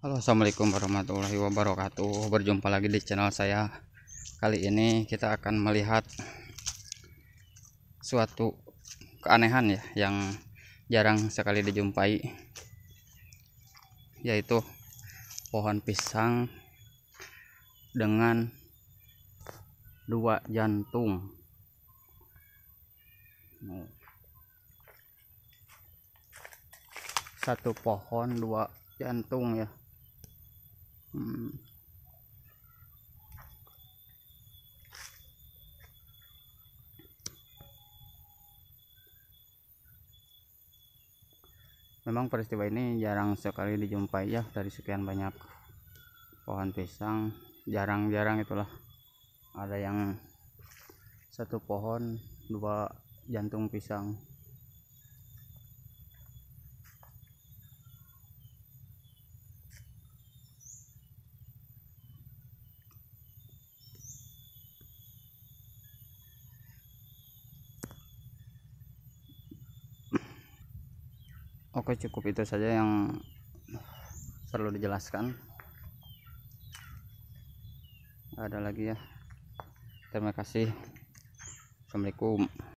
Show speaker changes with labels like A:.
A: Halo assalamualaikum warahmatullahi wabarakatuh berjumpa lagi di channel saya kali ini kita akan melihat suatu keanehan ya yang jarang sekali dijumpai yaitu pohon pisang dengan dua jantung satu pohon dua jantung ya Hmm. Memang peristiwa ini jarang sekali dijumpai ya dari sekian banyak pohon pisang, jarang-jarang itulah ada yang satu pohon dua jantung pisang Oke cukup itu saja yang perlu dijelaskan ada lagi ya terima kasih Assalamualaikum